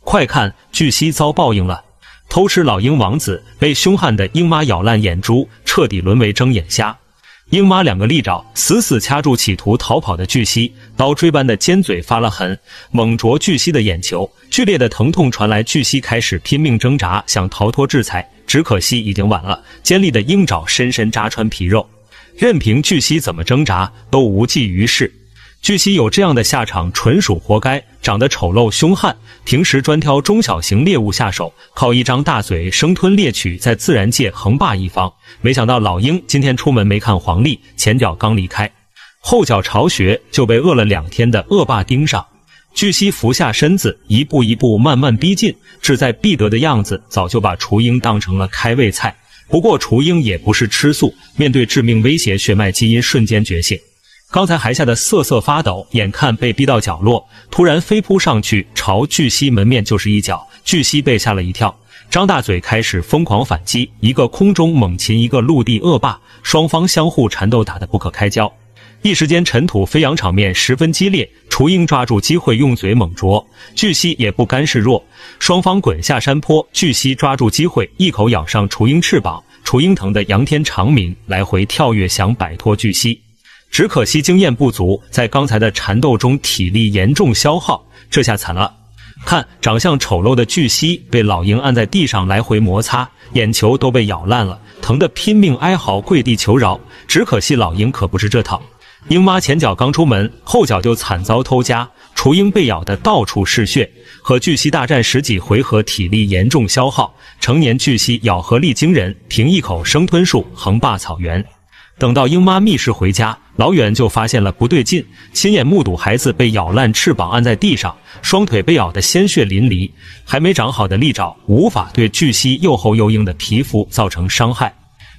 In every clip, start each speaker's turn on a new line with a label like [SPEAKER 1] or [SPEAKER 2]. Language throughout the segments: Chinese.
[SPEAKER 1] 快看，巨蜥遭报应了！偷吃老鹰王子，被凶悍的鹰妈咬烂眼珠，彻底沦为睁眼瞎。鹰妈两个利爪死死掐住企图逃跑的巨蜥，刀锥般的尖嘴发了狠，猛啄巨蜥的眼球。剧烈的疼痛传来，巨蜥开始拼命挣扎，想逃脱制裁。只可惜已经晚了，尖利的鹰爪深深扎穿皮肉，任凭巨蜥怎么挣扎都无济于事。巨蜥有这样的下场，纯属活该。长得丑陋凶悍，平时专挑中小型猎物下手，靠一张大嘴生吞猎取，在自然界横霸一方。没想到老鹰今天出门没看黄历，前脚刚离开，后脚巢穴就被饿了两天的恶霸盯上。巨蜥伏下身子，一步一步慢慢逼近，志在必得的样子，早就把雏鹰当成了开胃菜。不过雏鹰也不是吃素，面对致命威胁，血脉基因瞬间觉醒。刚才还吓得瑟瑟发抖，眼看被逼到角落，突然飞扑上去，朝巨蜥门面就是一脚。巨蜥被吓了一跳，张大嘴开始疯狂反击。一个空中猛禽，一个陆地恶霸，双方相互缠斗，打得不可开交。一时间尘土飞扬，场面十分激烈。雏鹰抓住机会用嘴猛啄，巨蜥也不甘示弱，双方滚下山坡。巨蜥抓住机会一口咬上雏鹰翅膀，雏鹰疼得仰天长鸣，来回跳跃想摆脱巨蜥。只可惜经验不足，在刚才的缠斗中体力严重消耗，这下惨了。看长相丑陋的巨蜥被老鹰按在地上来回摩擦，眼球都被咬烂了，疼得拼命哀嚎，跪地求饶。只可惜老鹰可不是这套，鹰妈前脚刚出门，后脚就惨遭偷家，雏鹰被咬得到处是血，和巨蜥大战十几回合，体力严重消耗。成年巨蜥咬合力惊人，凭一口生吞术横霸草原。等到英妈觅食回家，老远就发现了不对劲，亲眼目睹孩子被咬烂翅膀按在地上，双腿被咬得鲜血淋漓，还没长好的利爪无法对巨蜥又厚又硬的皮肤造成伤害，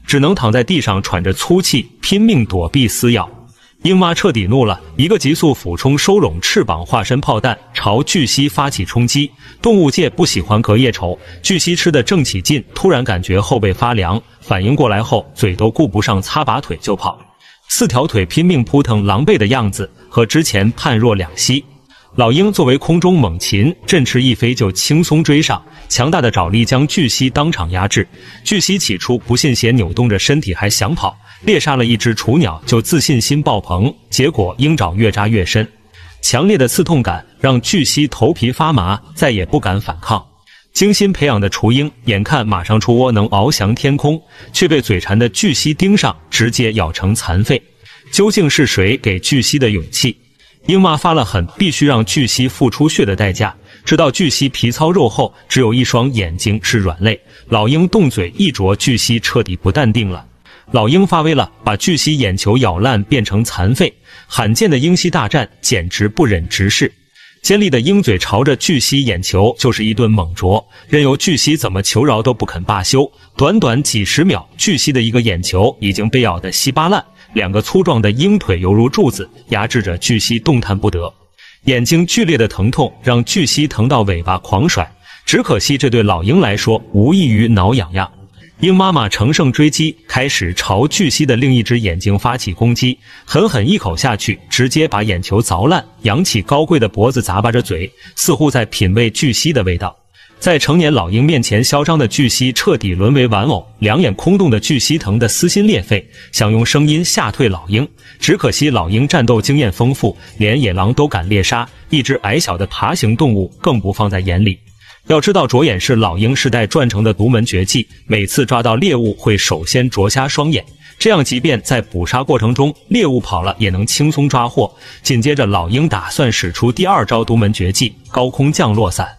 [SPEAKER 1] 只能躺在地上喘着粗气，拼命躲避撕咬。鹰妈彻底怒了，一个急速俯冲，收拢翅膀，化身炮弹，朝巨蜥发起冲击。动物界不喜欢隔夜仇，巨蜥吃的正起劲，突然感觉后背发凉，反应过来后，嘴都顾不上擦，拔腿就跑，四条腿拼命扑腾，狼狈的样子和之前判若两蜥。老鹰作为空中猛禽，振翅一飞就轻松追上，强大的爪力将巨蜥当场压制。巨蜥起初不信邪，扭动着身体还想跑，猎杀了一只雏鸟就自信心爆棚，结果鹰爪越扎越深，强烈的刺痛感让巨蜥头皮发麻，再也不敢反抗。精心培养的雏鹰眼看马上出窝能翱翔天空，却被嘴馋的巨蜥盯上，直接咬成残废。究竟是谁给巨蜥的勇气？鹰妈发了狠，必须让巨蜥付出血的代价。知道巨蜥皮糙肉厚，只有一双眼睛是软肋。老鹰动嘴一啄，巨蜥彻底不淡定了。老鹰发威了，把巨蜥眼球咬烂，变成残废。罕见的鹰蜥大战，简直不忍直视。尖利的鹰嘴朝着巨蜥眼球就是一顿猛啄，任由巨蜥怎么求饶都不肯罢休。短短几十秒，巨蜥的一个眼球已经被咬得稀巴烂。两个粗壮的鹰腿犹如柱子，压制着巨蜥动弹不得。眼睛剧烈的疼痛让巨蜥疼到尾巴狂甩，只可惜这对老鹰来说无异于挠痒痒。鹰妈妈乘胜追击，开始朝巨蜥的另一只眼睛发起攻击，狠狠一口下去，直接把眼球凿烂。扬起高贵的脖子，咂巴着嘴，似乎在品味巨蜥的味道。在成年老鹰面前嚣张的巨蜥彻底沦为玩偶，两眼空洞的巨蜥疼得撕心裂肺，想用声音吓退老鹰，只可惜老鹰战斗经验丰富，连野狼都敢猎杀，一只矮小的爬行动物更不放在眼里。要知道，着眼是老鹰世代传承的独门绝技，每次抓到猎物会首先啄瞎双眼，这样即便在捕杀过程中猎物跑了，也能轻松抓获。紧接着，老鹰打算使出第二招独门绝技——高空降落伞。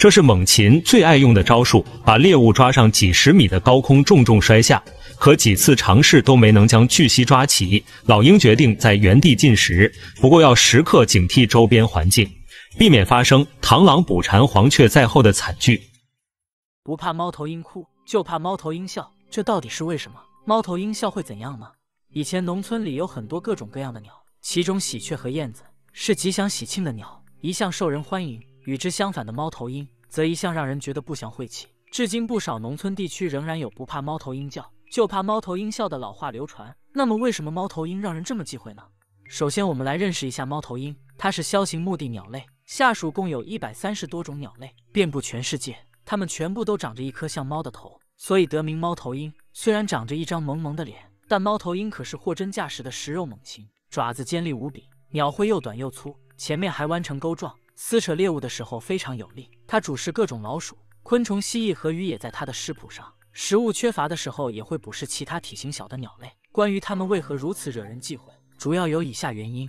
[SPEAKER 1] 这是猛禽最爱用的招数，把猎物抓上几十米的高空，重重摔下。可几次尝试都没能将巨蜥抓起，老鹰决定在原地进食，不过要时刻警惕周边环境，避免发生“螳螂捕蝉，黄雀在后”的惨剧。
[SPEAKER 2] 不怕猫头鹰哭，就怕猫头鹰笑。这到底是为什么？猫头鹰笑会怎样呢？以前农村里有很多各种各样的鸟，其中喜鹊和燕子是吉祥喜庆的鸟，一向受人欢迎。与之相反的猫头鹰，则一向让人觉得不祥晦气。至今，不少农村地区仍然有不怕猫头鹰叫，就怕猫头鹰笑的老话流传。那么，为什么猫头鹰让人这么忌讳呢？首先，我们来认识一下猫头鹰。它是枭形目的鸟类，下属共有一百三十多种鸟类，遍布全世界。它们全部都长着一颗像猫的头，所以得名猫头鹰。虽然长着一张萌萌的脸，但猫头鹰可是货真价实的食肉猛禽，爪子尖利无比，鸟喙又短又粗，前面还弯成钩状。撕扯猎物的时候非常有力，它主食各种老鼠、昆虫、蜥蜴和鱼，也在它的食谱上。食物缺乏的时候，也会捕食其他体型小的鸟类。关于它们为何如此惹人忌讳，主要有以下原因：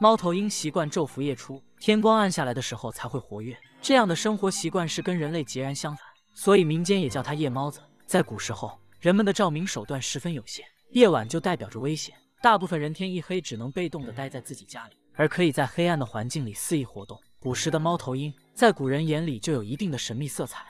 [SPEAKER 2] 猫头鹰习惯昼伏夜出，天光暗下来的时候才会活跃，这样的生活习惯是跟人类截然相反，所以民间也叫它夜猫子。在古时候，人们的照明手段十分有限，夜晚就代表着危险，大部分人天一黑只能被动地待在自己家里，而可以在黑暗的环境里肆意活动。古时的猫头鹰，在古人眼里就有一定的神秘色彩。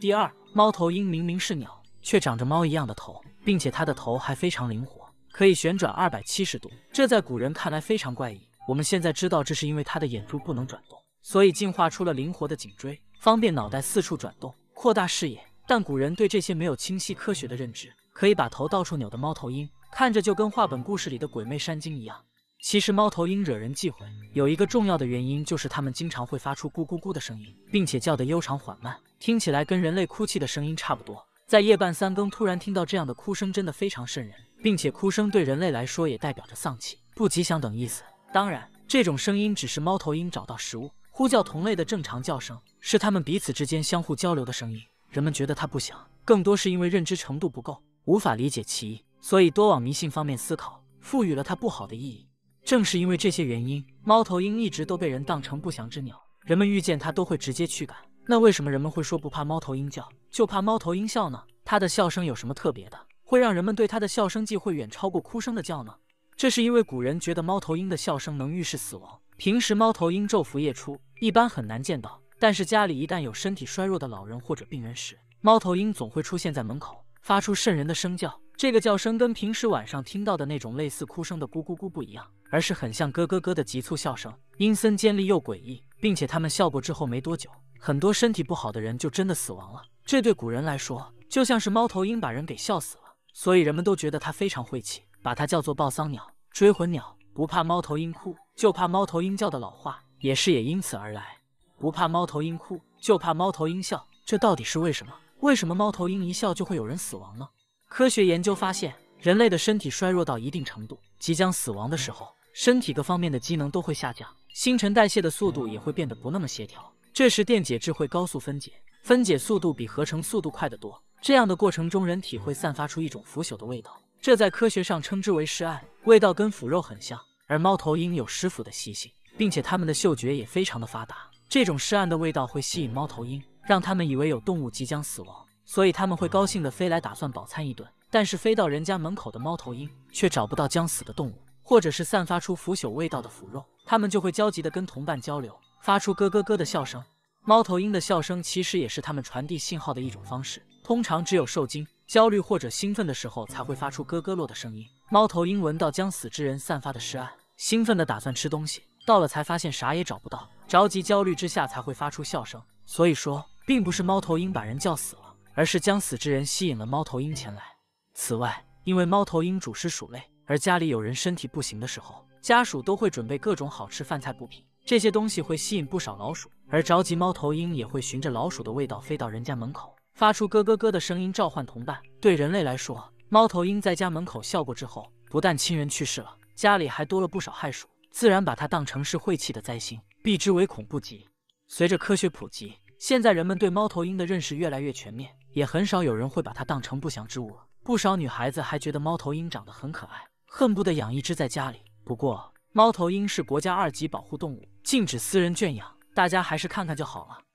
[SPEAKER 2] 第二，猫头鹰明明是鸟，却长着猫一样的头，并且它的头还非常灵活，可以旋转二百七十度，这在古人看来非常怪异。我们现在知道，这是因为它的眼珠不能转动，所以进化出了灵活的颈椎，方便脑袋四处转动，扩大视野。但古人对这些没有清晰科学的认知，可以把头到处扭的猫头鹰，看着就跟画本故事里的鬼魅山精一样。其实猫头鹰惹人忌讳，有一个重要的原因就是它们经常会发出咕咕咕的声音，并且叫得悠长缓慢，听起来跟人类哭泣的声音差不多。在夜半三更突然听到这样的哭声，真的非常瘆人，并且哭声对人类来说也代表着丧气、不吉祥等意思。当然，这种声音只是猫头鹰找到食物、呼叫同类的正常叫声，是它们彼此之间相互交流的声音。人们觉得它不祥，更多是因为认知程度不够，无法理解其意，所以多往迷信方面思考，赋予了它不好的意义。正是因为这些原因，猫头鹰一直都被人当成不祥之鸟，人们遇见它都会直接驱赶。那为什么人们会说不怕猫头鹰叫，就怕猫头鹰笑呢？它的笑声有什么特别的，会让人们对它的笑声忌讳远超过哭声的叫呢？这是因为古人觉得猫头鹰的笑声能预示死亡。平时猫头鹰昼伏夜出，一般很难见到，但是家里一旦有身体衰弱的老人或者病人时，猫头鹰总会出现在门口，发出瘆人的声叫。这个叫声跟平时晚上听到的那种类似哭声的咕咕咕不一样，而是很像咯咯咯的急促笑声，阴森尖利又诡异。并且他们笑过之后没多久，很多身体不好的人就真的死亡了。这对古人来说，就像是猫头鹰把人给笑死了，所以人们都觉得它非常晦气，把它叫做报丧鸟、追魂鸟。不怕猫头鹰哭，就怕猫头鹰叫的老话，也是也因此而来。不怕猫头鹰哭，就怕猫头鹰笑。这到底是为什么？为什么猫头鹰一笑就会有人死亡呢？科学研究发现，人类的身体衰弱到一定程度、即将死亡的时候，身体各方面的机能都会下降，新陈代谢的速度也会变得不那么协调。这时，电解质会高速分解，分解速度比合成速度快得多。这样的过程中，人体会散发出一种腐朽的味道，这在科学上称之为尸案，味道跟腐肉很像。而猫头鹰有食腐的习性，并且它们的嗅觉也非常的发达，这种尸案的味道会吸引猫头鹰，让它们以为有动物即将死亡。所以他们会高兴地飞来，打算饱餐一顿。但是飞到人家门口的猫头鹰却找不到将死的动物，或者是散发出腐朽味道的腐肉，它们就会焦急地跟同伴交流，发出咯咯咯的笑声。猫头鹰的笑声其实也是它们传递信号的一种方式，通常只有受惊、焦虑或者兴奋的时候才会发出咯咯咯的声音。猫头鹰闻到将死之人散发的尸案，兴奋地打算吃东西，到了才发现啥也找不到，着急焦虑之下才会发出笑声。所以说，并不是猫头鹰把人叫死了。而是将死之人吸引了猫头鹰前来。此外，因为猫头鹰主食鼠类，而家里有人身体不行的时候，家属都会准备各种好吃饭菜补品，这些东西会吸引不少老鼠，而着急猫头鹰也会循着老鼠的味道飞到人家门口，发出咯咯咯的声音召唤同伴。对人类来说，猫头鹰在家门口笑过之后，不但亲人去世了，家里还多了不少害鼠，自然把它当成是晦气的灾星，避之唯恐不及。随着科学普及，现在人们对猫头鹰的认识越来越全面。也很少有人会把它当成不祥之物，不少女孩子还觉得猫头鹰长得很可爱，恨不得养一只在家里。不过，猫头鹰是国家二级保护动物，禁止私人圈养，大家还是看看就好了。